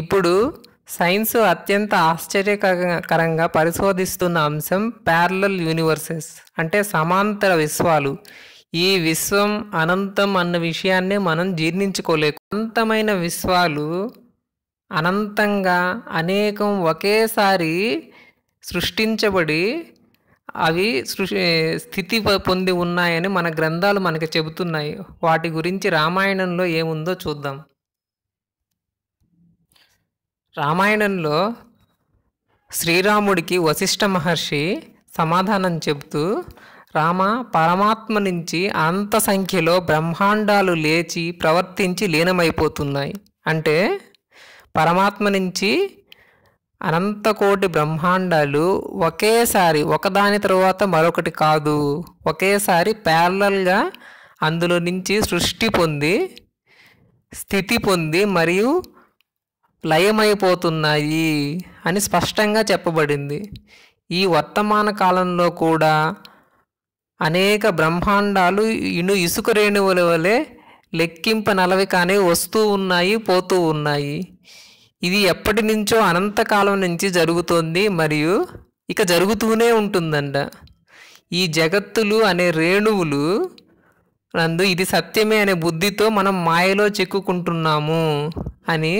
ఇప్పుడు సైన్స్ అత్యంత ఆశ్చర్యకరంగా పరిశోధిస్తున్న అంశం ప్యారలల్ యూనివర్సెస్ అంటే సమాంతర విశ్వాలు ఈ విశ్వం అనంతం అన్న విషయాన్నే మనం జీర్ణించుకోలేకు అనంతమైన విశ్వాలు అనంతంగా అనేకం ఒకేసారి సృష్టించబడి అవి స్థితి పొంది ఉన్నాయని మన గ్రంథాలు మనకు చెబుతున్నాయి వాటి గురించి రామాయణంలో ఏముందో చూద్దాం రామాయణంలో శ్రీరాముడికి వశిష్ఠ మహర్షి సమాధానం చెబుతూ రామ పరమాత్మ నుంచి అంత సంఖ్యలో బ్రహ్మాండాలు లేచి ప్రవర్తించి లీనమైపోతున్నాయి అంటే పరమాత్మ నుంచి అనంత కోటి బ్రహ్మాండాలు ఒకేసారి ఒకదాని తర్వాత మరొకటి కాదు ఒకేసారి ప్యారలల్గా అందులో నుంచి సృష్టి పొంది స్థితి పొంది మరియు లయమైపోతున్నాయి అని స్పష్టంగా చెప్పబడింది ఈ వర్తమాన కాలంలో కూడా అనేక బ్రహ్మాండాలు ఇను ఇసుక రేణువుల వలె లెక్కింపనలవి కానీ వస్తూ ఉన్నాయి పోతూ ఉన్నాయి ఇది ఎప్పటి నుంచో అనంతకాలం నుంచి జరుగుతోంది మరియు ఇక జరుగుతూనే ఉంటుందంట ఈ జగత్తులు అనే రేణువులు నందు ఇది సత్యమే అనే బుద్ధితో మనం మాయలో చిక్కుకుంటున్నాము అని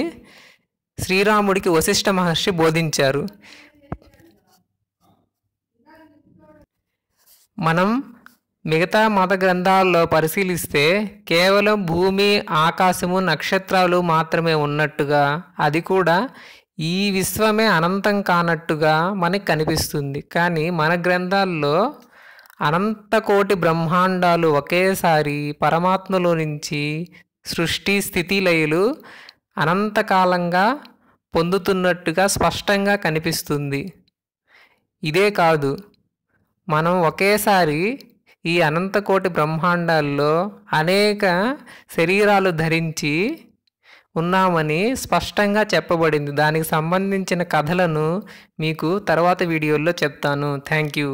శ్రీరాముడికి వశిష్ఠ మహర్షి బోధించారు మనం మిగతా మత గ్రంథాల్లో పరిశీలిస్తే కేవలం భూమి ఆకాశము నక్షత్రాలు మాత్రమే ఉన్నట్టుగా అది కూడా ఈ విశ్వమే అనంతం కానట్టుగా మనకి కనిపిస్తుంది కానీ మన గ్రంథాల్లో అనంత కోటి బ్రహ్మాండాలు ఒకేసారి పరమాత్మలో నుంచి సృష్టి స్థితిలయులు అనంతకాలంగా పొందుతున్నట్టుగా స్పష్టంగా కనిపిస్తుంది ఇదే కాదు మనం ఒకేసారి ఈ అనంతకోటి బ్రహ్మాండాల్లో అనేక శరీరాలు ధరించి ఉన్నామని స్పష్టంగా చెప్పబడింది దానికి సంబంధించిన కథలను మీకు తర్వాత వీడియోల్లో చెప్తాను థ్యాంక్ యూ